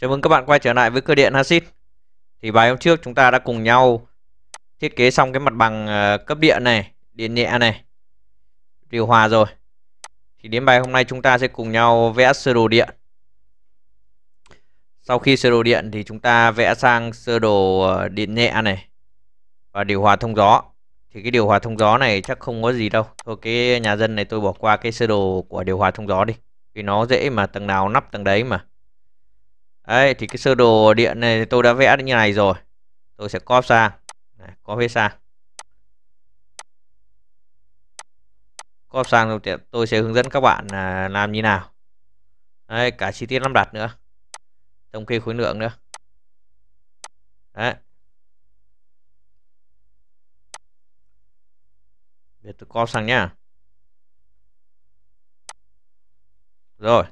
Chào mừng các bạn quay trở lại với cơ điện Hasit. Thì bài hôm trước chúng ta đã cùng nhau thiết kế xong cái mặt bằng ờ, cấp điện này, điện nhẹ này, điều hòa rồi. Thì đến bài hôm nay chúng ta sẽ cùng nhau vẽ sơ đồ điện. Sau khi sơ đồ điện thì chúng ta vẽ sang sơ đồ ờ, điện nhẹ này và điều hòa thông gió. Thì cái điều hòa thông gió này chắc không có gì đâu. Thôi cái nhà dân này tôi bỏ qua cái sơ đồ của điều hòa thông gió đi. Vì nó dễ mà tầng nào nắp tầng đấy mà đấy thì cái sơ đồ điện này tôi đã vẽ như này rồi tôi sẽ copy sang này, copy hết sang copy sang rồi thì tôi sẽ hướng dẫn các bạn à, làm như nào đấy, cả chi tiết lắp đặt nữa thống kê khối lượng nữa đấy để tôi copy sang nhá rồi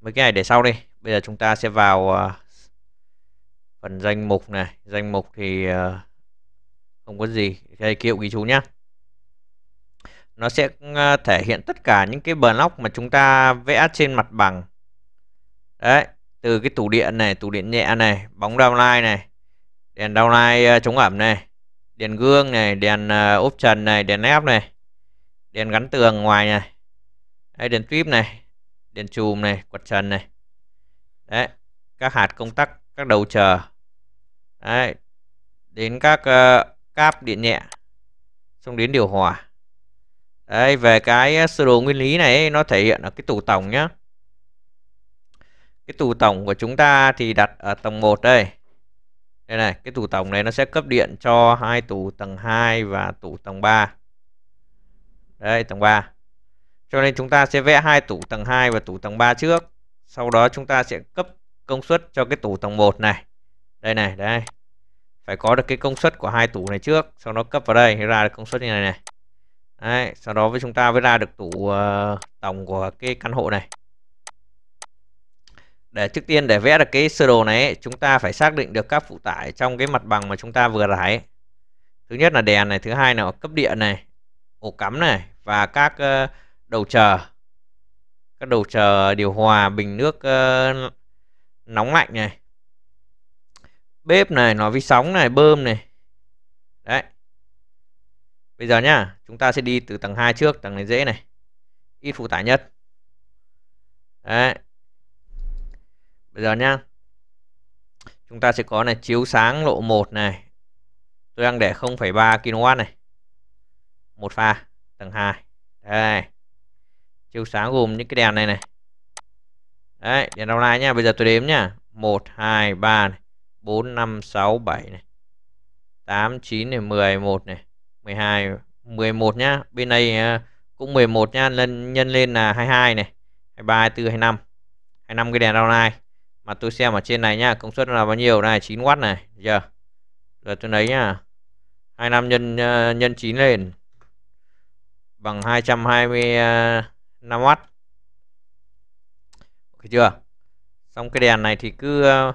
mấy cái này để sau đi bây giờ chúng ta sẽ vào ờ, phần danh mục này danh mục thì ờ, không có gì đây kêu ghi chú nhé nó sẽ ờ, thể hiện tất cả những cái block mà chúng ta vẽ trên mặt bằng đấy từ cái tủ điện này tủ điện nhẹ này bóng downline này đèn downline chống ẩm này đèn gương này đèn ốp trần này đèn ép này đèn gắn tường ngoài này đèn tuyếp này đèn chùm này quạt trần này đấy các hạt công tắc các đầu chờ đấy đến các uh, cáp điện nhẹ xong đến điều hòa đấy về cái ờ, sơ đồ nguyên lý này nó thể hiện ở cái tủ tổng nhá cái tủ tổng của chúng ta thì đặt ở tầng 1 đây đây này cái tủ tổng này nó sẽ cấp điện cho hai tủ tầng 2 và tủ tầng 3 đây tầng 3 cho nên chúng ta sẽ vẽ hai tủ tầng 2 và tủ tầng 3 trước sau đó chúng ta sẽ cấp công suất cho cái tủ tầng 1 này đây này đây phải có được cái công suất của hai tủ này trước sau đó cấp vào đây ra được công suất như này này đấy, sau đó với chúng ta mới ra được tủ ờ, tổng của cái căn hộ này để trước tiên để vẽ được cái sơ đồ này chúng ta phải xác định được các phụ tải trong cái mặt bằng mà chúng ta vừa rải thứ nhất là đèn này thứ hai là cấp điện này ổ cắm này và các ờ, đầu chờ các đầu chờ điều hòa bình nước uh, nóng lạnh này bếp này nó vi sóng này bơm này đấy bây giờ nhá chúng ta sẽ đi từ tầng 2 trước tầng này dễ này ít phụ tải nhất đấy bây giờ nhá chúng ta sẽ có này chiếu sáng lộ 1 này tôi đang để 0,3 kW này một pha tầng 2 đây chiếu sáng gồm những cái đèn này này đấy đèn đầu lai nhá bây giờ tôi đếm nhá một hai ba bốn năm sáu bảy này tám chín này mười một này mười hai mười một nhá bên này ờ, cũng 11 nhá lên nhân lên là 22 này 23 24 25 25 cái đèn này mà tôi xem ở trên này nhá công suất là bao nhiêu này 9W này giờ giờ tôi lấy nhá 25 nhân ờ, nhân 9 lên bằng 220 5W ok chưa xong cái đèn này thì cứ ờ,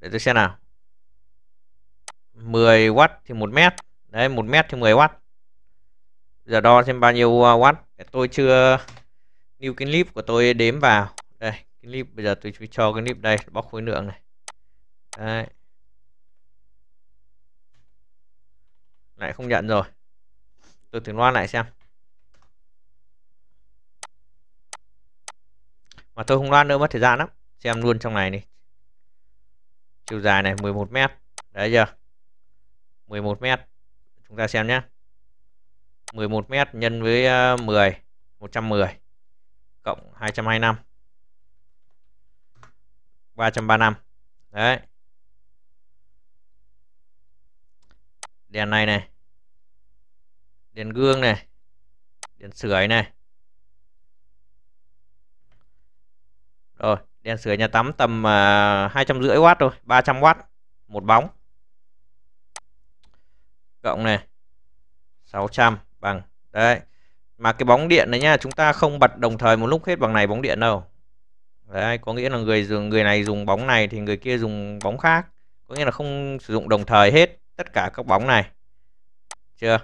để tôi xem nào 10W thì 1 mét đấy 1 mét thì 10W giờ đo xem bao nhiêu ờ, watt để tôi chưa new cái clip của tôi đếm vào đây cái clip bây giờ tôi cho cái clip đây bóc khối lượng này đấy lại không nhận rồi tôi thử loa lại xem mà tôi không loan nữa mất thời gian lắm xem luôn trong này đi chiều dài này 11 mét đấy giờ 11 mét chúng ta xem nhé 11 mét nhân với 10 ờ, 110 cộng 225 335 đấy đèn này này đèn gương này đèn sưởi này rồi đèn sưởi nhà tắm tầm à, hai trăm rưỡi w rồi 300w một bóng cộng này 600 bằng đấy mà cái bóng điện này nha chúng ta không bật đồng thời một lúc hết bằng này bóng điện đâu đấy có nghĩa là người dùng người này dùng bóng này thì người kia dùng bóng khác có nghĩa là không sử dụng đồng thời hết tất cả các bóng này chưa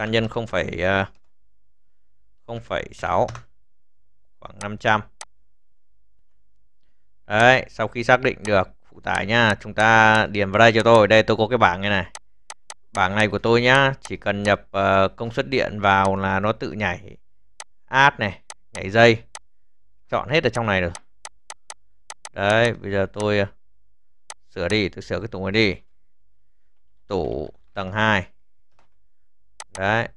cá nhân 0, 0,6 à, khoảng 500 đấy sau khi xác định được phụ tải nha chúng ta điền vào đây cho tôi đây tôi có cái bảng này này bảng này của tôi nhá chỉ cần nhập ờ, công suất điện vào là nó tự nhảy ad này nhảy dây chọn hết ở trong này được đấy bây giờ tôi à, sửa đi tôi sửa cái tủ này đi tủ tầng 2 đấy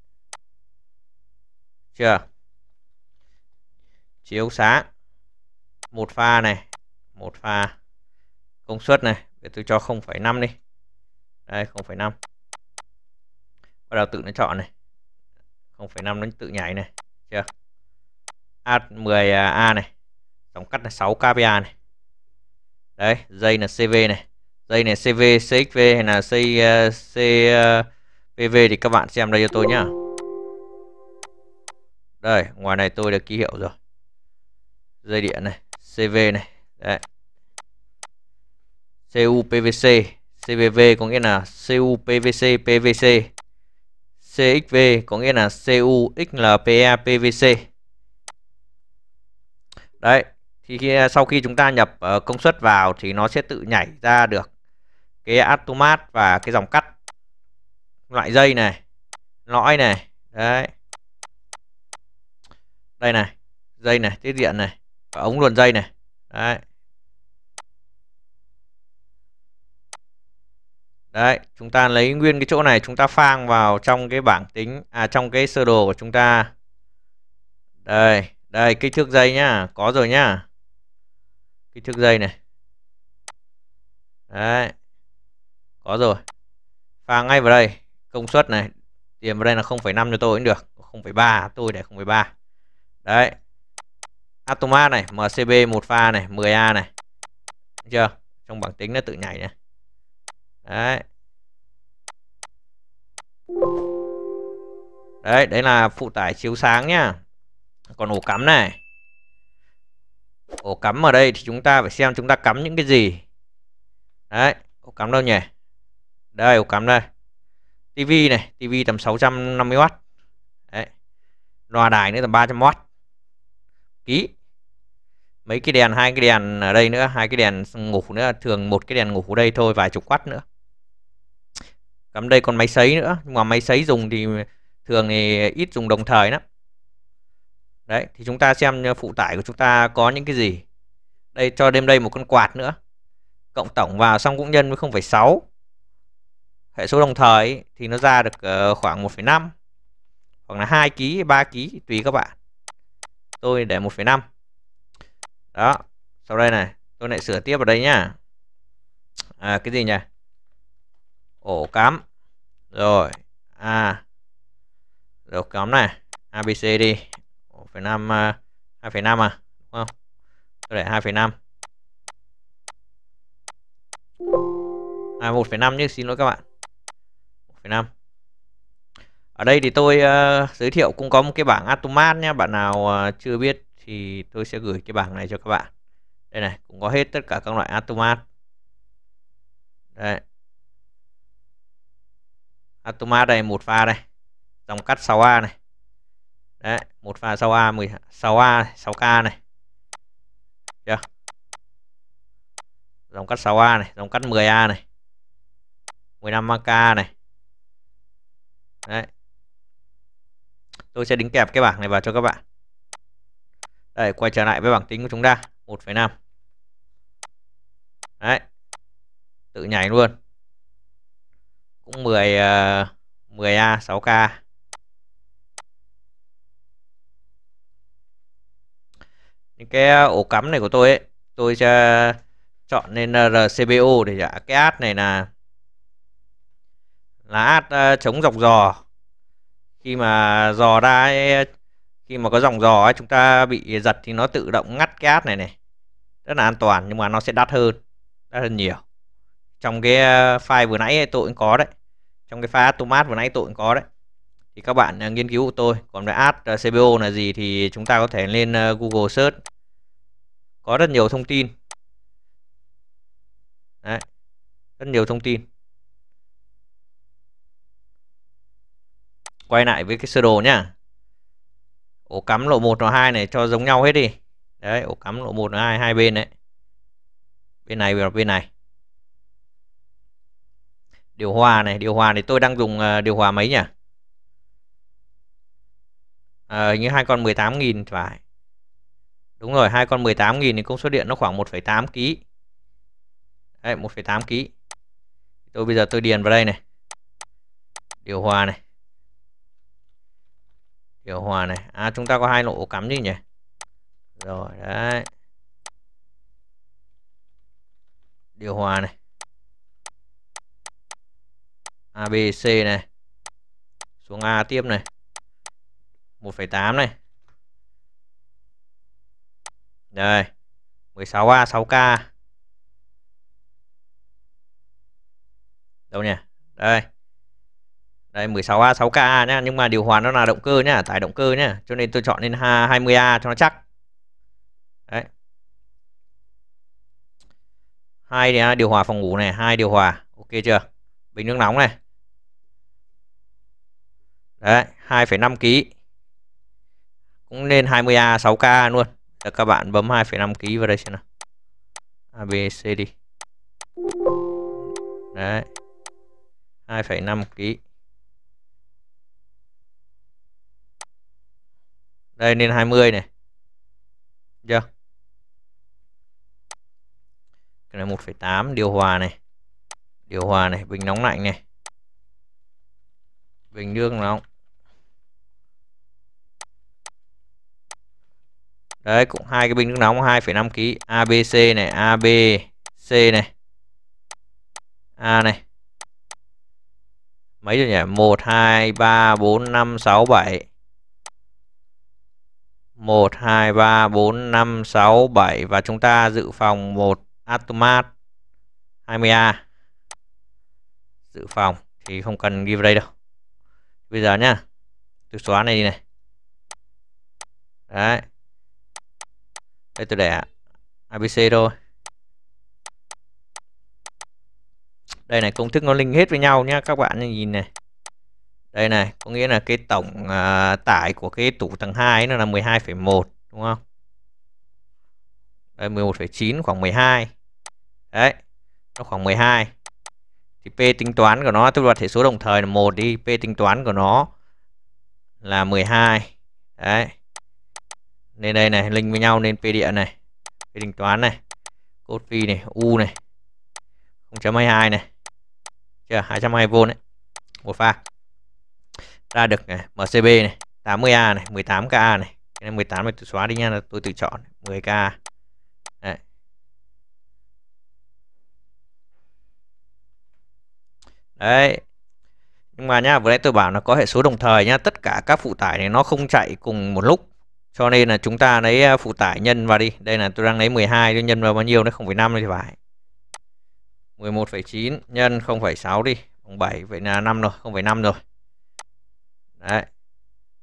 chưa chiếu sáng một pha này một pha công suất này để tôi cho 0,5 đi đây 0,5 bắt đầu tự nó chọn này 0,5 nó tự nhảy này chưa A10A à, này tổng cắt là 6 kPa này đấy dây là CV này dây này CV CXV hay là C, à, C à, PV thì các bạn xem đây cho tôi nhá. Đây, ngoài này tôi đã ký hiệu rồi. Dây điện này, CV này, đấy. CUPVC, CVV có nghĩa là CUPVC PVC. CXV có nghĩa là CUXLPE PVC. Đấy, thì khi, sau khi chúng ta nhập ờ, công suất vào thì nó sẽ tự nhảy ra được cái automat và cái dòng cắt loại dây này lõi này đấy đây này dây này tiết điện này và ống luồn dây này đấy đấy chúng ta lấy nguyên cái chỗ này chúng ta phang vào trong cái bảng tính à trong cái sơ đồ của chúng ta đây đây kích thước dây nhá có rồi nhá kích thước dây này đấy có rồi phang ngay vào đây công suất này điểm vào đây là 0,5 cho tôi cũng được 0,3 tôi để 0,3 đấy Atomat này MCB 1 pha này 10A này Đúng chưa trong bảng tính nó tự nhảy này đấy đấy đấy là phụ tải chiếu sáng nhá còn ổ cắm này ổ cắm ở đây thì chúng ta phải xem chúng ta cắm những cái gì đấy ổ cắm đâu nhỉ đây ổ cắm đây TV này TV tầm 650W đấy loa đài nữa tầm 300W ký mấy cái đèn hai cái đèn ở đây nữa hai cái đèn ngủ nữa thường một cái đèn ngủ ở đây thôi vài chục watt nữa cắm đây còn máy sấy nữa nhưng mà máy sấy dùng thì thường thì ít dùng đồng thời lắm đấy thì chúng ta xem phụ tải của chúng ta có những cái gì đây cho đêm đây một con quạt nữa cộng tổng vào xong cũng nhân với 0,6 hệ số đồng thời thì nó ra được ờ, khoảng 1,5 hoặc là 2 ký 3 ký tùy các bạn tôi để 1,5 đó sau đây này tôi lại sửa tiếp vào đây nhá à, cái gì nhỉ ổ cắm rồi à rồi cắm này abc đi 1,5 2,5 ờ, à đúng không tôi để 2,5 à 1,5 nhé xin lỗi các bạn Việt ở đây thì tôi uh, giới thiệu cũng có một cái bảng Atomat nhé bạn nào uh, chưa biết thì tôi sẽ gửi cái bảng này cho các bạn đây này cũng có hết tất cả các loại Atomat đây Atomat đây một pha đây dòng cắt 6A này đấy một pha 6A 10 6A 6K này chưa dòng cắt 6A này dòng cắt 10A này 15K này Đấy. Tôi sẽ đính kẹp cái bảng này vào cho các bạn. Đây, quay trở lại với bảng tính của chúng ta, 1,5. Đấy. Tự nhảy luôn. Cũng 10 uh, 10A 6K. Những cái ờ, ổ cắm này của tôi ấy, tôi sẽ chọn lên ờ, RCBO để giả cái ad này là là ad chống dọc dò khi mà dò ra ấy, khi mà có dòng dò ấy, chúng ta bị giật thì nó tự động ngắt cái ad này này rất là an toàn nhưng mà nó sẽ đắt hơn đắt hơn nhiều trong cái ờ, file vừa nãy ấy, tôi cũng có đấy trong cái file automat vừa nãy tôi cũng có đấy thì các bạn ờ, nghiên cứu của tôi còn cái ad cbo là gì thì chúng ta có thể lên ờ, google search có rất nhiều thông tin đấy rất nhiều thông tin quay lại với cái sơ đồ nhá ổ cắm lộ 1 và 2 này cho giống nhau hết đi đấy ổ cắm lộ 1 và 2 hai bên đấy bên này và bên này điều hòa này điều hòa thì tôi đang dùng ờ, điều hòa mấy nhỉ à, như hai con 18.000 phải đúng rồi hai con 18.000 thì công suất điện nó khoảng 1,8 kg đấy 1,8 kg tôi bây giờ tôi điền vào đây này điều hòa này điều hòa này à chúng ta có hai lỗ cắm chứ nhỉ rồi đấy điều hòa này ABC này xuống A tiếp này 1,8 này đây 16A 6K đâu nhỉ đây đây 16A 6K nhá, nhưng mà điều hòa nó là động cơ nhá, tải động cơ nhá, cho nên tôi chọn lên 20A cho nó chắc. Đấy. Hai điều hòa phòng ngủ này, hai điều hòa. Ok chưa? Bình nước nóng này. Đấy, 2,5 kg. Cũng lên 20A 6K luôn. Được các bạn bấm 2,5 kg vào đây xem nào. ABC đi. Đấy. 2,5 kg. đây lên 20 này chưa cái này 1,8 điều hòa này điều hòa này bình nóng lạnh này bình nước nóng đấy cũng hai cái bình nước nóng 2,5 kg ABC này C này A này mấy rồi nhỉ 1 2 3 4 5 6 7 1, 2, 3, 4, 5, 6, 7 và chúng ta dự phòng một Atomat 20A dự phòng thì không cần ghi vào đây đâu bây giờ nhá tôi xóa này đi này đấy đây tôi để ABC thôi đây này công thức nó linh hết với nhau nhá các bạn nhìn này đây này có nghĩa là cái tổng à, tải của cái tủ tầng 2 nó là 12,1 đúng không đây 11,9 khoảng 12 đấy nó khoảng 12 thì P tính toán của nó tức là thể số đồng thời là 1 đi P tính toán của nó là 12 đấy nên đây này linh với nhau nên P điện này P tính toán này cốt phi này U này 0.22 này chưa 220V đấy một pha ra được này, MCB này 80A này 18K này cái này 18 này tôi xóa đi nha tôi tự chọn 10K Đấy. Đấy. Nhưng mà nha, vừa nãy tôi bảo là có hệ số đồng thời nha, tất cả các phụ tải này nó không chạy cùng một lúc. Cho nên là chúng ta lấy à, phụ tải nhân vào đi. Đây là tôi đang lấy 12 tôi nhân vào bao nhiêu đấy 0,5 thì phải. 11,9 nhân 0,6 đi, bằng 7 vậy là 5 rồi, 0,5 rồi đấy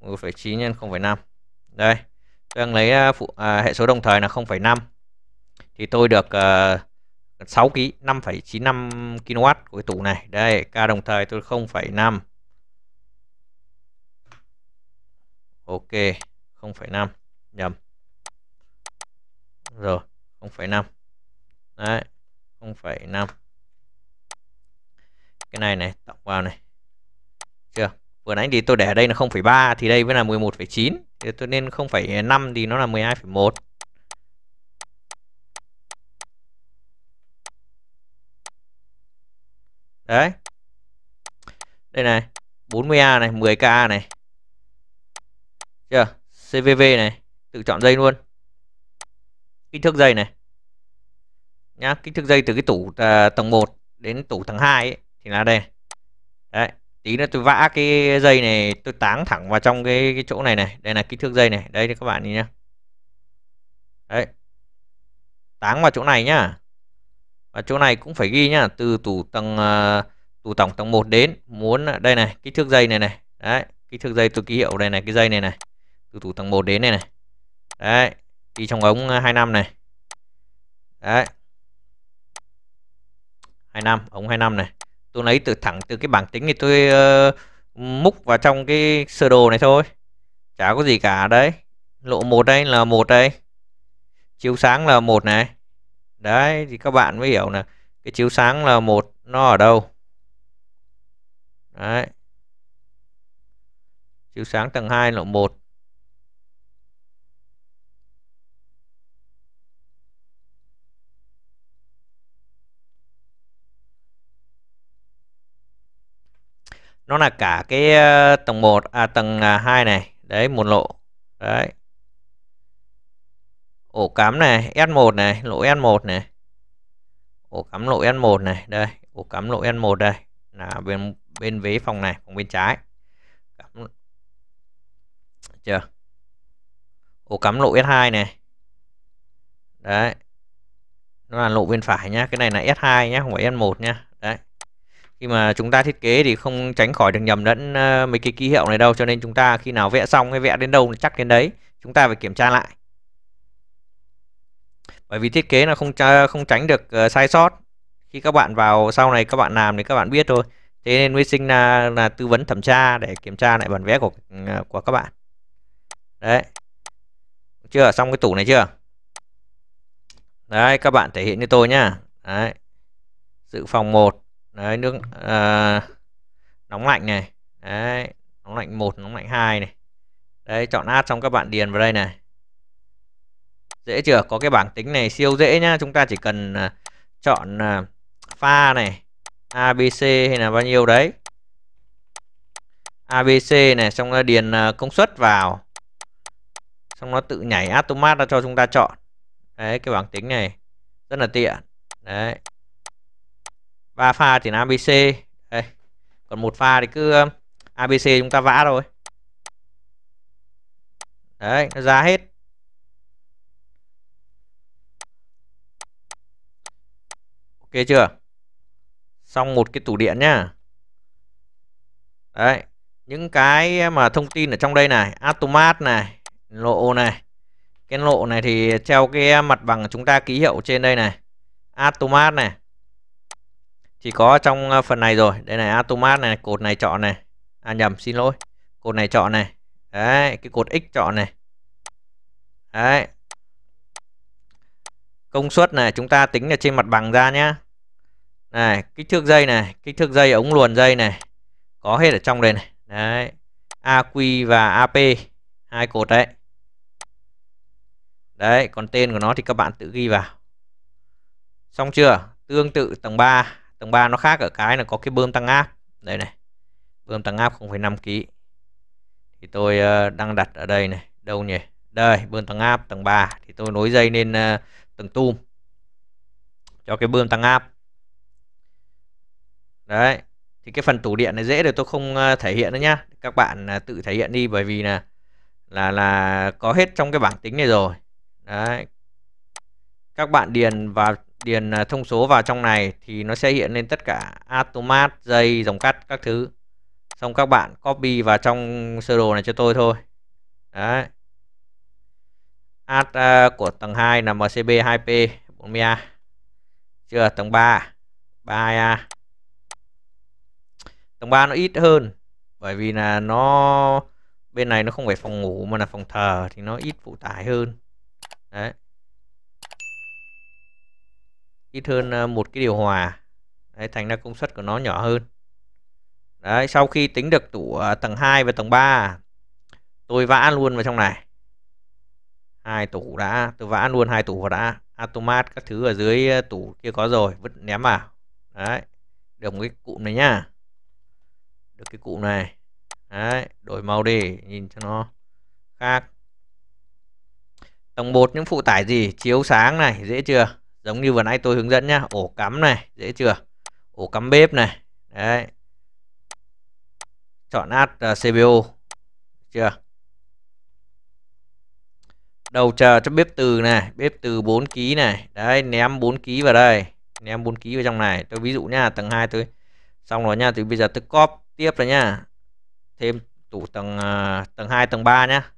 10,9 nhân 0,5 đây tôi đang lấy à, phụ à, hệ số đồng thời là 0,5 thì tôi được à, 6 kg 5,95 kW của cái tủ này đây ca đồng thời tôi 0,5 ok 0,5 nhầm rồi 0,5 đấy 0,5 cái này này tổng vào này chưa vừa nãy thì tôi để ở đây là 0,3 thì đây mới là 11,9 thì tôi nên 0,5 thì nó là 12,1 đấy đây này 40A này 10K này chưa CVV này tự chọn dây luôn kích thước dây này nhá kích thước dây từ cái tủ à, tầng 1 đến tủ tầng 2 ấy, thì là đây đấy tí nữa tôi vã cái dây này tôi táng thẳng vào trong cái, cái chỗ này này đây là kích thước dây này đây các bạn nhìn nhá đấy táng vào chỗ này nhá và chỗ này cũng phải ghi nhá từ tủ tầng ờ, tủ tổng tầng 1 đến muốn ờ, đây này kích thước dây này này đấy kích thước dây tôi ký hiệu đây này cái dây này này từ tủ tầng 1 đến này này đấy đi trong ống 25 ờ, này đấy 25 ống 25 này tôi lấy từ thẳng từ cái bảng tính thì tôi uh, múc vào trong cái sơ đồ này thôi chả có gì cả đấy lộ một đây là một đây chiếu sáng là một này đấy thì các bạn mới hiểu là cái chiếu sáng là một nó ở đâu đấy chiếu sáng tầng 2 lộ 1 nó là cả cái ờ, tầng 1 à tầng 2 à, này đấy một lộ đấy ổ cắm này S1 này lỗ S1 này ổ cắm lỗ S1 này đây ổ cắm lỗ S1 đây là bên bên vế phòng này phòng bên trái cắm... chưa ổ cắm lỗ S2 này đấy nó là lỗ bên phải nhá cái này là S2 nhá không phải S1 nhá đấy khi mà chúng ta thiết kế thì không tránh khỏi được nhầm lẫn ờ, mấy cái ký hiệu này đâu cho nên chúng ta khi nào vẽ xong hay vẽ đến đâu chắc đến đấy chúng ta phải kiểm tra lại bởi vì thiết kế là không không tránh được ờ, sai sót khi các bạn vào sau này các bạn làm thì các bạn biết thôi thế nên mới sinh là, là tư vấn thẩm tra để kiểm tra lại bản vẽ của ờ, của các bạn đấy chưa xong cái tủ này chưa đấy các bạn thể hiện như tôi nhá đấy dự phòng 1 đấy nước à, nóng lạnh này đấy nóng lạnh một nóng lạnh hai này đấy chọn add xong các bạn điền vào đây này dễ chưa có cái bảng tính này siêu dễ nhá chúng ta chỉ cần à, chọn à, pha này abc hay là bao nhiêu đấy abc này xong nó điền à, công suất vào xong nó tự nhảy automat ra cho chúng ta chọn đấy cái bảng tính này rất là tiện đấy ba pha thì là abc đây còn một pha thì cứ um, abc chúng ta vã rồi đấy nó ra hết ok chưa xong một cái tủ điện nhá đấy những cái mà thông tin ở trong đây này automat này lộ này cái lộ này thì treo cái mặt bằng chúng ta ký hiệu trên đây này automat này chỉ có trong ờ, phần này rồi đây này atomat này cột này chọn này à nhầm xin lỗi cột này chọn này đấy cái cột x chọn này đấy công suất này chúng ta tính là trên mặt bằng ra nhá này kích thước dây này kích thước dây ống luồn dây này có hết ở trong đây này đấy aq và ap hai cột đấy đấy còn tên của nó thì các bạn tự ghi vào xong chưa tương tự tầng 3 tầng 3 nó khác ở cái là có cái bơm tăng áp đây này bơm tăng áp 0,5 kg thì tôi ờ, đang đặt ở đây này đâu nhỉ đây bơm tăng áp tầng 3 thì tôi nối dây lên ờ, tầng tum cho cái bơm tăng áp đấy thì cái phần tủ điện này dễ để tôi không ờ, thể hiện nữa nhá các bạn tự thể hiện đi bởi vì là là là có hết trong cái bảng tính này rồi đấy các bạn điền vào điền à, thông số vào trong này thì nó sẽ hiện lên tất cả automat dây dòng cắt các thứ xong các bạn copy vào trong sơ đồ này cho tôi thôi đấy ad à, của tầng 2 là mcb 2p 40a chưa tầng 3 32a tầng 3 nó ít hơn bởi vì là nó bên này nó không phải phòng ngủ mà là phòng thờ thì nó ít phụ tải hơn đấy ít hơn ờ, một cái điều hòa đấy, thành ra công suất của nó nhỏ hơn đấy sau khi tính được tủ ờ, tầng 2 và tầng 3 tôi vã luôn vào trong này hai tủ đã tôi vã luôn hai tủ vào đã automat các thứ ở dưới ờ, tủ kia có rồi vứt ném vào đấy được một cái cụm này nhá được cái cụm này đấy đổi màu đi nhìn cho nó khác tầng 1 những phụ tải gì chiếu sáng này dễ chưa giống như vừa nãy tôi hướng dẫn nhá ổ cắm này dễ chưa ổ cắm bếp này đấy chọn ad à, cbo chưa đầu chờ cho bếp từ này bếp từ 4 ký này đấy ném 4 ký vào đây ném 4 ký vào trong này tôi ví dụ nha tầng 2 tôi xong rồi nha thì bây giờ tôi copy tiếp rồi nha thêm tủ tầng à, tầng 2 tầng 3 nhá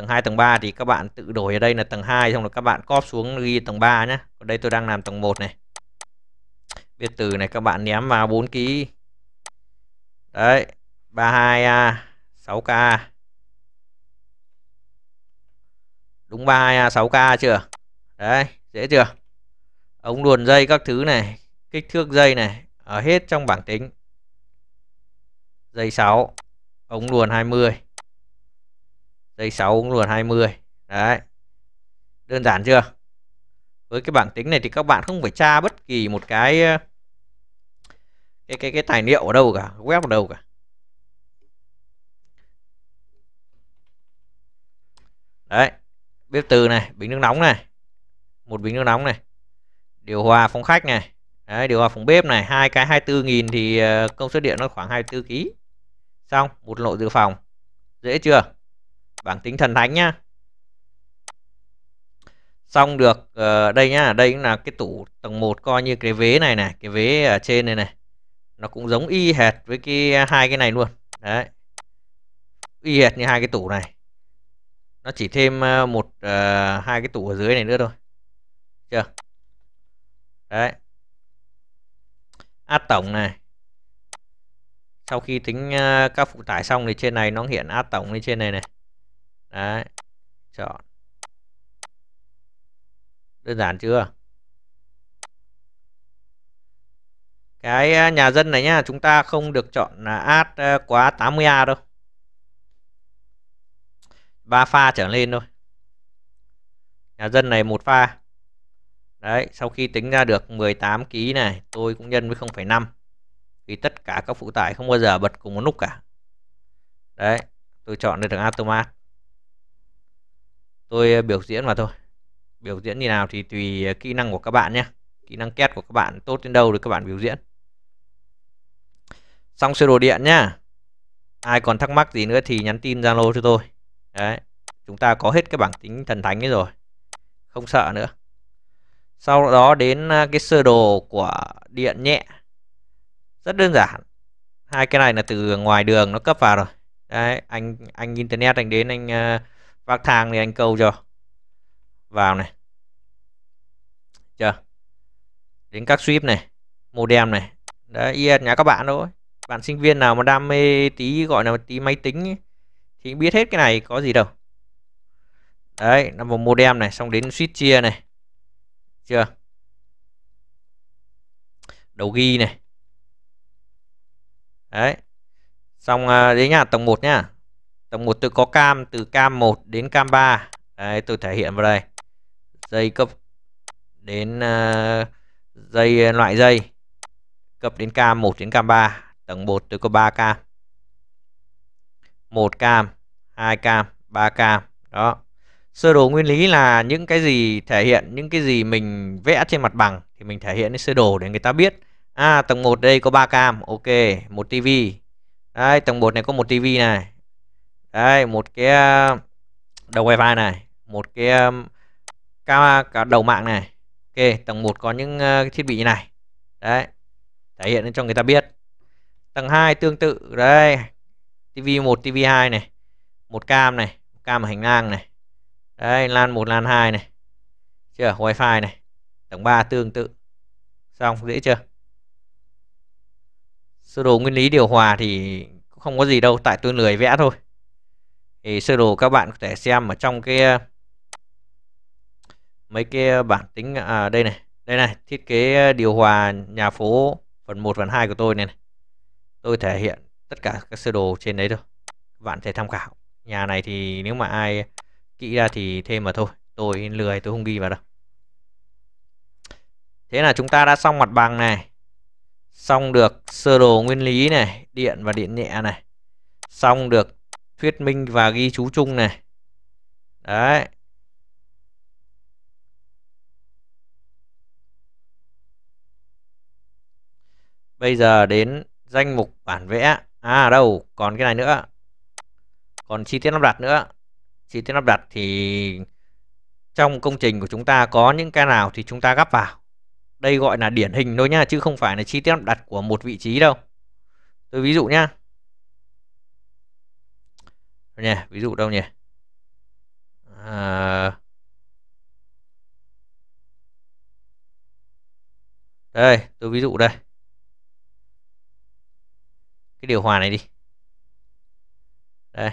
tầng 2 tầng 3 thì các bạn tự đổi ở đây là tầng 2 xong rồi các bạn cóp xuống ghi tầng 3 nhé còn đây tôi đang làm tầng 1 này viết từ này các bạn ném vào 4 ký đấy 32A 6K đúng 32A 6K chưa đấy dễ chưa ống luồn dây các thứ này kích thước dây này ở hết trong bảng tính dây 6 ống luồn 20 dây 6 cũng luôn 20 đấy đơn giản chưa với cái bảng tính này thì các bạn không phải tra bất kỳ một cái ờ, cái cái cái tài liệu ở đâu cả web ở đâu cả đấy bếp từ này bình nước nóng này một bình nước nóng này điều hòa phòng khách này đấy, điều hòa phòng bếp này hai cái 24 nghìn thì ờ, công suất điện nó khoảng 24 kg xong một lộ dự phòng dễ chưa bảng tính thần thánh nhá xong được uh, đây nhá đây cũng là cái tủ tầng 1 coi như cái vế này này cái vế ở trên này này nó cũng giống y hệt với cái à, hai cái này luôn đấy y hệt như hai cái tủ này nó chỉ thêm ờ, một uh, hai cái tủ ở dưới này nữa thôi chưa đấy áp tổng này sau khi tính uh, các phụ tải xong thì trên này nó hiện áp tổng lên trên này này đấy chọn đơn giản chưa cái à, nhà dân này nhá chúng ta không được chọn là ad à, quá 80a đâu ba pha trở lên thôi nhà dân này một pha đấy sau khi tính ra được 18 kg này tôi cũng nhân với 0,5 vì tất cả các phụ tải không bao giờ bật cùng một lúc cả đấy tôi chọn được thằng automat tôi ờ, biểu diễn mà thôi biểu diễn như nào thì tùy ờ, kỹ năng của các bạn nhé kỹ năng két của các bạn tốt đến đâu thì các bạn biểu diễn xong sơ đồ điện nhá ai còn thắc mắc gì nữa thì nhắn tin zalo cho tôi đấy chúng ta có hết cái bảng tính thần thánh ấy rồi không sợ nữa sau đó đến ờ, cái sơ đồ của điện nhẹ rất đơn giản hai cái này là từ ngoài đường nó cấp vào rồi đấy anh anh internet anh đến anh uh, vác thang thì anh câu cho vào này chưa đến các sweep này modem này đấy yes nhà các bạn thôi bạn sinh viên nào mà đam mê tí gọi là tí máy tính ấy, thì biết hết cái này có gì đâu đấy là một modem này xong đến switch chia này chưa đầu ghi này đấy xong à, đến nhà tầng 1 nhá Tầng 1 tôi có cam từ cam 1 đến cam 3. Đấy, tôi thể hiện vào đây. Dây cấp đến uh, dây loại dây cấp đến cam 1 đến cam 3. Tầng 1 tôi có 3 cam. 1 cam, 2 cam, 3 cam. Đó. Sơ đồ nguyên lý là những cái gì thể hiện những cái gì mình vẽ trên mặt bằng thì mình thể hiện cái sơ đồ để người ta biết. À tầng 1 đây có 3 cam, ok, một tivi. Đấy, tầng 1 này có một tivi này đây một cái ờ, đầu wifi này một cái ờ, cao cả đầu mạng này ok tầng 1 có những ờ, thiết bị như này đấy thể hiện cho người ta biết tầng 2 tương tự đây TV 1 TV 2 này một cam này cam ở hành lang này đấy lan một lan 2 này chưa wifi này tầng 3 tương tự xong dễ chưa sơ đồ nguyên lý điều hòa thì cũng không có gì đâu tại tôi lười vẽ thôi thì sơ đồ các bạn có thể xem ở trong cái mấy cái bản tính à, đây này đây này thiết kế điều hòa nhà phố phần 1 phần 2 của tôi này, này. tôi thể hiện tất cả các sơ đồ trên đấy thôi các bạn thể tham khảo nhà này thì nếu mà ai kỹ ra thì thêm mà thôi tôi lười tôi không ghi vào đâu thế là chúng ta đã xong mặt bằng này xong được sơ đồ nguyên lý này điện và điện nhẹ này xong được thuyết minh và ghi chú chung này đấy bây giờ đến danh mục bản vẽ à đâu còn cái này nữa còn chi tiết lắp đặt nữa chi tiết lắp đặt thì trong công trình của chúng ta có những cái nào thì chúng ta gắp vào đây gọi là điển hình thôi nhá chứ không phải là chi tiết lắp đặt của một vị trí đâu tôi ví dụ nhá nhỉ ví dụ đâu nhỉ à... đây tôi ví dụ đây cái điều hòa này đi đây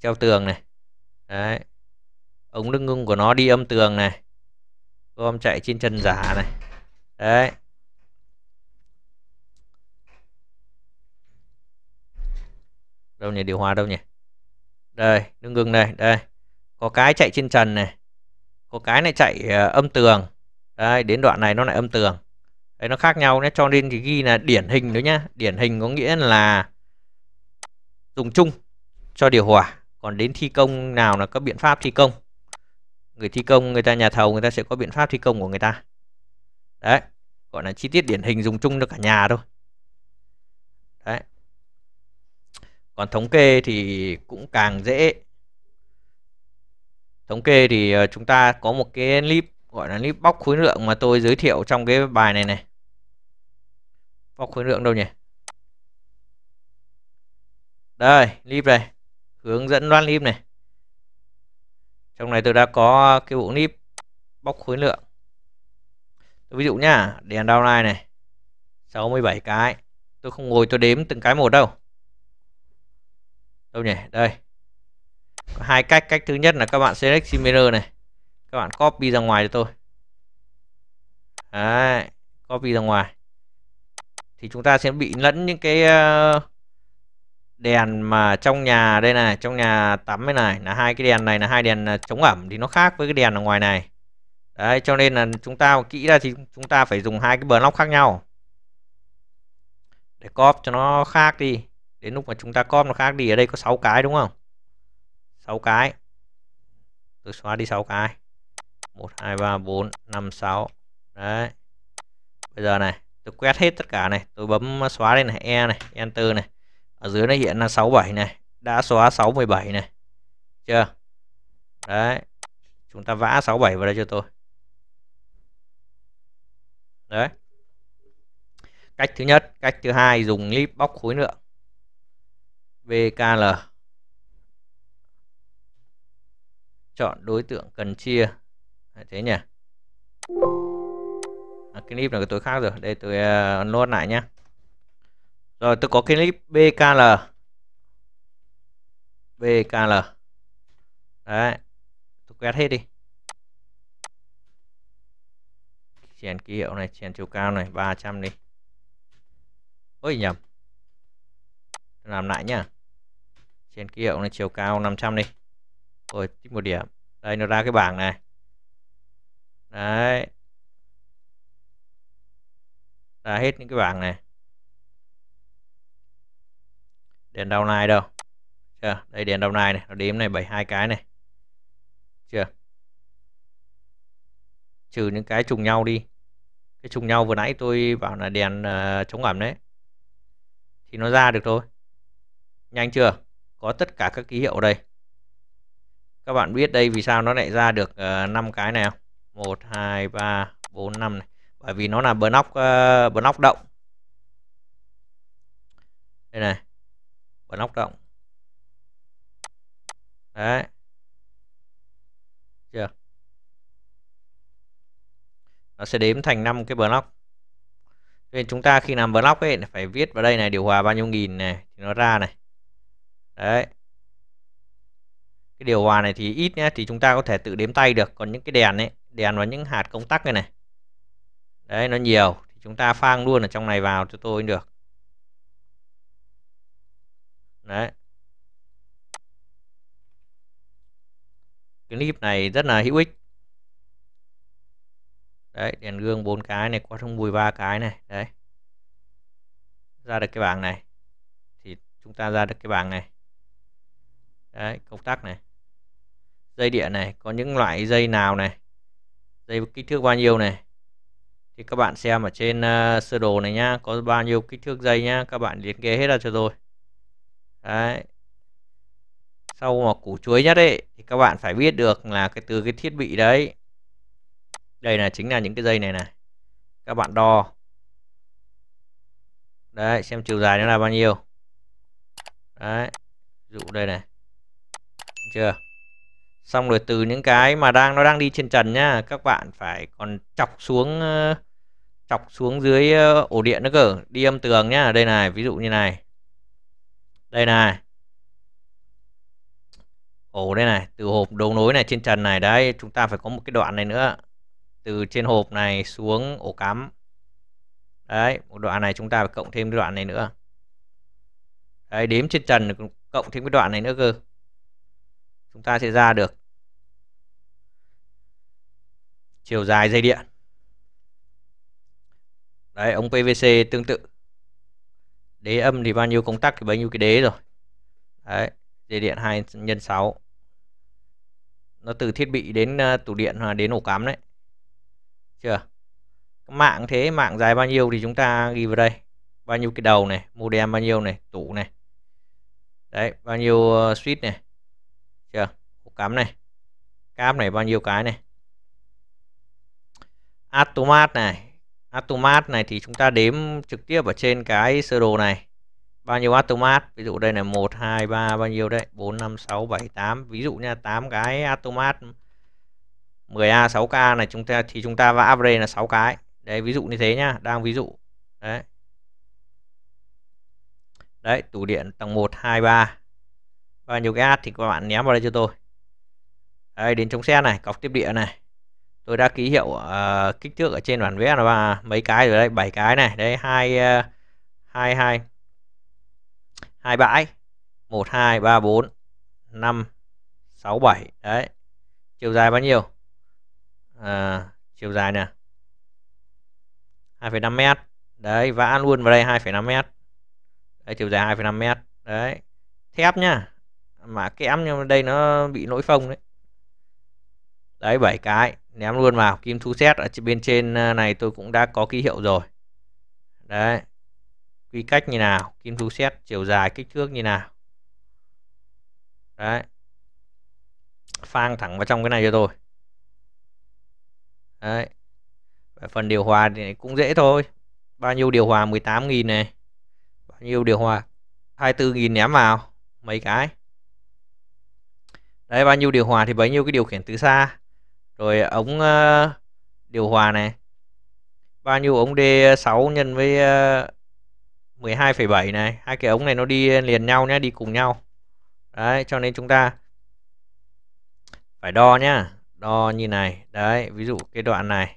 treo tường này đấy ống nước ngưng của nó đi âm tường này gom chạy trên chân giả này đấy đâu nhỉ điều hòa đâu nhỉ đây đứng ngừng đây, đây có cái chạy trên trần này có cái này chạy ờ, âm tường đây đến đoạn này nó lại âm tường đấy nó khác nhau nhé cho nên thì ghi là điển hình nữa nhá điển hình có nghĩa là dùng chung cho điều hòa còn đến thi công nào là các biện pháp thi công người thi công người ta nhà thầu người ta sẽ có biện pháp thi công của người ta đấy gọi là chi tiết điển hình dùng chung cho cả nhà thôi đấy còn thống kê thì cũng càng dễ thống kê thì ờ, chúng ta có một cái clip gọi là clip bóc khối lượng mà tôi giới thiệu trong cái bài này này bóc khối lượng đâu nhỉ đây clip này hướng dẫn đoán clip này trong này tôi đã có cái bộ clip bóc khối lượng tôi ví dụ nhá đèn downline này 67 cái tôi không ngồi tôi đếm từng cái một đâu đâu nhỉ đây có hai cách cách thứ nhất là các bạn select simulator này các bạn copy ra ngoài cho tôi Đấy, copy ra ngoài thì chúng ta sẽ bị lẫn những cái ờ, đèn mà trong nhà đây này trong nhà tắm đây này là hai cái đèn này là hai đèn ờ, chống ẩm thì nó khác với cái đèn ở ngoài này đấy cho nên là chúng ta kỹ ra thì chúng ta phải dùng hai cái bờ lóc khác nhau để cóp cho nó khác đi đến lúc mà chúng ta com nó khác đi ở đây có 6 cái đúng không 6 cái tôi xóa đi 6 cái 1 2 3 4 5 6 đấy bây giờ này tôi quét hết tất cả này tôi bấm xóa đây này e này enter này ở dưới nó hiện là 67 này đã xóa 617 này chưa đấy chúng ta vã 67 vào đây cho tôi đấy cách thứ nhất cách thứ hai dùng clip bóc khối lượng VKL chọn đối tượng cần chia à, thế nhỉ à, clip là cái tôi khác rồi đây tôi à, uh, load lại nhé rồi tôi có clip BKL BKL đấy tôi quét hết đi chèn ký hiệu này chèn chiều cao này 300 đi ôi nhầm làm lại nhá trên ký hiệu này chiều cao 500 đi rồi tích một điểm đây nó ra cái bảng này đấy ra hết những cái bảng này đèn đầu này đâu chưa đây đèn đầu này này nó đếm này 72 cái này chưa trừ những cái trùng nhau đi cái trùng nhau vừa nãy tôi bảo là đèn uh, chống ẩm đấy thì nó ra được thôi nhanh chưa có tất cả các ký hiệu đây các bạn biết đây vì sao nó lại ra được uh, ờ, 5 cái này không 1 2 3 4 5 này bởi vì nó là block uh, ờ, block động đây này block động đấy chưa nó sẽ đếm thành 5 cái block nên chúng ta khi làm block ấy phải viết vào đây này điều hòa bao nhiêu nghìn này thì nó ra này đấy cái điều hòa này thì ít nhé thì chúng ta có thể tự đếm tay được còn những cái đèn ấy đèn và những hạt công tắc này này đấy nó nhiều thì chúng ta phang luôn ở trong này vào cho tôi được đấy cái clip này rất là hữu ích đấy đèn gương bốn cái này có thông bùi ba cái này đấy ra được cái bảng này thì chúng ta ra được cái bảng này đấy công tắc này dây điện này có những loại dây nào này dây kích thước bao nhiêu này thì các bạn xem ở trên uh, sơ đồ này nhá có bao nhiêu kích thước dây nhá các bạn liệt kê hết ra cho tôi đấy sau mà củ chuối nhất đấy, thì các bạn phải biết được là cái từ cái thiết bị đấy đây là chính là những cái dây này này các bạn đo đấy xem chiều dài nó là bao nhiêu đấy dụ đây này chưa xong rồi từ những cái mà đang nó đang đi trên trần nhá các bạn phải còn chọc xuống chọc xuống dưới ổ điện nữa cơ đi âm tường nhá đây này ví dụ như này đây này ổ đây này từ hộp đấu nối này trên trần này đấy chúng ta phải có một cái đoạn này nữa từ trên hộp này xuống ổ cắm đấy một đoạn này chúng ta phải cộng thêm cái đoạn này nữa đấy đếm trên trần cộng thêm cái đoạn này nữa cơ chúng ta sẽ ra được chiều dài dây điện đấy ống PVC tương tự đế âm thì bao nhiêu công tắc thì bấy nhiêu cái đế rồi đấy dây điện 2 nhân 6 nó từ thiết bị đến ờ, tủ điện hoặc đến ổ cắm đấy chưa mạng thế mạng dài bao nhiêu thì chúng ta ghi vào đây bao nhiêu cái đầu này modem bao nhiêu này tủ này đấy bao nhiêu ờ, switch này chưa ổ cắm này cáp này bao nhiêu cái này automat này automat này thì chúng ta đếm trực tiếp ở trên cái sơ đồ này bao nhiêu automat ví dụ đây là 1 2 3 bao nhiêu đấy 4 5 6 7 8 ví dụ nha 8 cái automat 10A 6K này chúng ta thì chúng ta vã về là 6 cái đấy ví dụ như thế nhá đang ví dụ đấy đấy tủ điện tầng 1 2 3 và nhiều cái ad thì các bạn ném vào đây cho tôi đây đến chống xe này cọc tiếp địa này tôi đã ký hiệu uh, kích thước ở trên bản vẽ là ba mấy cái rồi đây bảy cái này đấy hai ờ, hai hai hai bãi một hai ba bốn năm sáu bảy đấy chiều dài bao nhiêu à, chiều dài nè 2,5 mét đấy vã luôn vào đây 2,5 mét đấy chiều dài 2,5 mét đấy thép nhá mà kém ấm nhưng đây nó bị lỗi phông đấy đấy bảy cái ném luôn vào kim thu xét ở bên trên ờ, này tôi cũng đã có ký hiệu rồi đấy quy cách như nào kim thu xét chiều dài kích thước như nào đấy phang thẳng vào trong cái này cho tôi đấy Và phần điều hòa thì cũng dễ thôi bao nhiêu điều hòa 18.000 này bao nhiêu điều hòa 24.000 ném vào mấy cái đấy bao nhiêu điều hòa thì bấy nhiêu cái điều khiển từ xa rồi ống uh, điều hòa này bao nhiêu ống D6 nhân với uh, ờ, 12,7 này hai cái ống này nó đi liền nhau nhé đi cùng nhau đấy cho nên chúng ta phải đo nhá đo như này đấy ví dụ cái đoạn này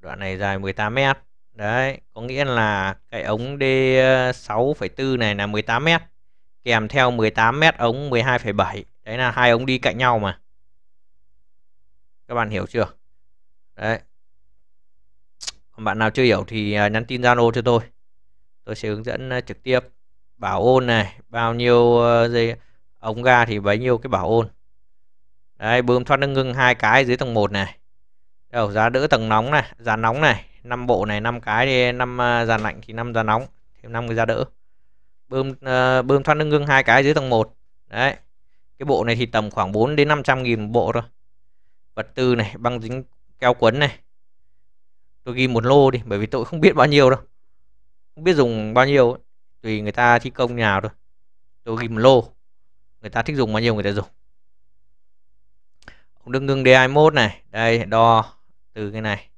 đoạn này dài 18 mét đấy có nghĩa là cái ống D6,4 này là 18 mét kèm theo 18 mét ống 12,7 đấy là hai ống đi cạnh nhau mà các bạn hiểu chưa đấy còn bạn nào chưa hiểu thì à, nhắn tin Zalo cho tôi tôi sẽ hướng dẫn à, trực tiếp bảo ôn này bao nhiêu ờ, dây ống ga thì bấy nhiêu cái bảo ôn đấy bơm thoát nước ngưng hai cái dưới tầng 1 này đầu giá đỡ tầng nóng này dàn nóng này năm bộ này năm cái thì năm à, dàn lạnh thì năm dàn nóng thêm năm cái giá đỡ bơm uh, bơm thoát nước ngưng hai cái dưới tầng 1 đấy cái bộ này thì tầm khoảng 4 đến 500 nghìn bộ rồi vật tư này băng dính keo quấn này tôi ghi một lô đi bởi vì tôi không biết bao nhiêu đâu không biết dùng bao nhiêu tùy người ta thi công nào thôi tôi ghi một lô người ta thích dùng bao nhiêu người ta dùng ống nước ngưng D21 này đây đo từ cái này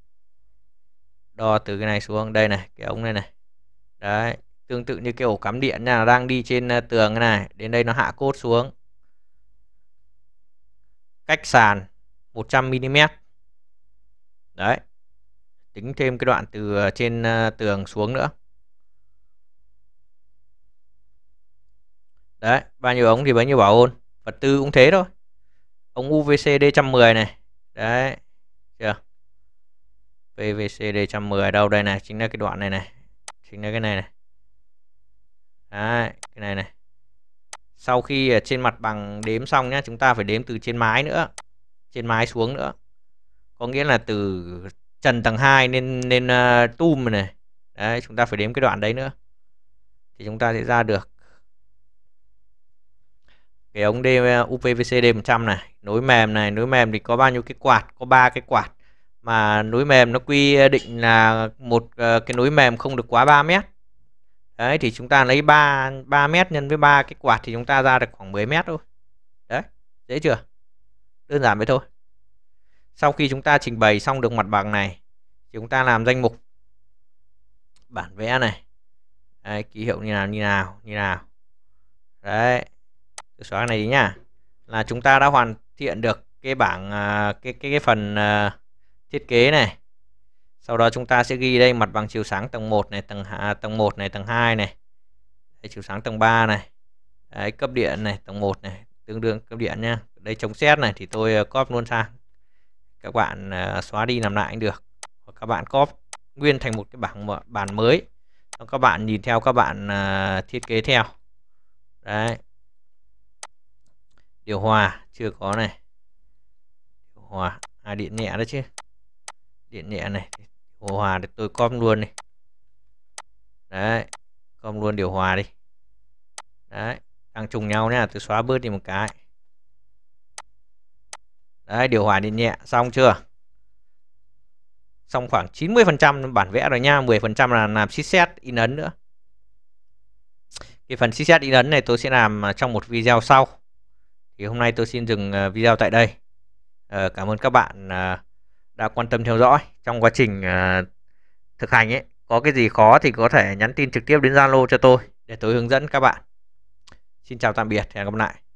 đo từ cái này xuống đây này cái ống này này đấy tương tự như cái ổ cắm điện là đang đi trên ờ, tường này đến đây nó hạ cốt xuống cách sàn 100mm đấy tính thêm cái đoạn từ ờ, trên ờ, tường xuống nữa đấy bao nhiêu ống thì bấy nhiêu bảo ôn vật tư cũng thế thôi ống UVC D110 này đấy chưa PVC D110 đâu đây này chính là cái đoạn này này chính là cái này này Đấy, cái này này. Sau khi ở ờ, trên mặt bằng đếm xong nhá, chúng ta phải đếm từ trên mái nữa. Trên mái xuống nữa. Có nghĩa là từ trần tầng 2 nên nên uh, tum này. Đấy, chúng ta phải đếm cái đoạn đấy nữa. Thì chúng ta sẽ ra được cái ống D ờ, UPVC D100 này, nối mềm này, nối mềm thì có bao nhiêu cái quạt? Có ba cái quạt mà nối mềm nó quy định là một cái nối mềm không được quá 3 mét đấy thì chúng ta lấy 3 3 mét nhân với 3 cái quạt thì chúng ta ra được khoảng 10 mét thôi đấy dễ chưa đơn giản vậy thôi sau khi chúng ta trình bày xong được mặt bằng này chúng ta làm danh mục bản vẽ này đấy, ký hiệu như nào như nào như nào đấy Tôi xóa cái này đi nhá là chúng ta đã hoàn thiện được cái bảng à, cái cái, cái phần à, thiết kế này sau đó chúng ta sẽ ghi đây mặt bằng chiều sáng tầng 1 này tầng hạ à, tầng 1 này tầng 2 này đây, chiều sáng tầng 3 này đấy, cấp điện này tầng 1 này tương đương cấp điện nha đây chống xét này thì tôi à, copy luôn sang các bạn à, xóa đi làm lại cũng được hoặc các bạn copy nguyên thành một cái bảng bản mới các bạn nhìn theo các bạn thiết kế theo đấy điều hòa chưa có này điều hòa à điện nhẹ đó chứ điện nhẹ này điều hòa thì tôi com luôn này, đấy com luôn điều hòa đi đấy đang trùng nhau nha, tôi xóa bớt đi một cái đấy điều hòa điện nhẹ xong chưa xong khoảng 90 phần trăm bản vẽ rồi nha 10 phần trăm là làm sheet set in ấn nữa cái phần sheet set in ấn này tôi sẽ làm à, trong một video sau thì hôm nay tôi xin dừng à, video tại đây ờ, cảm ơn các bạn à, đã quan tâm theo dõi trong quá trình à, thực hành ấy có cái gì khó thì có thể nhắn tin trực tiếp đến Zalo cho tôi để tôi hướng dẫn các bạn. Xin chào tạm biệt, hẹn gặp lại.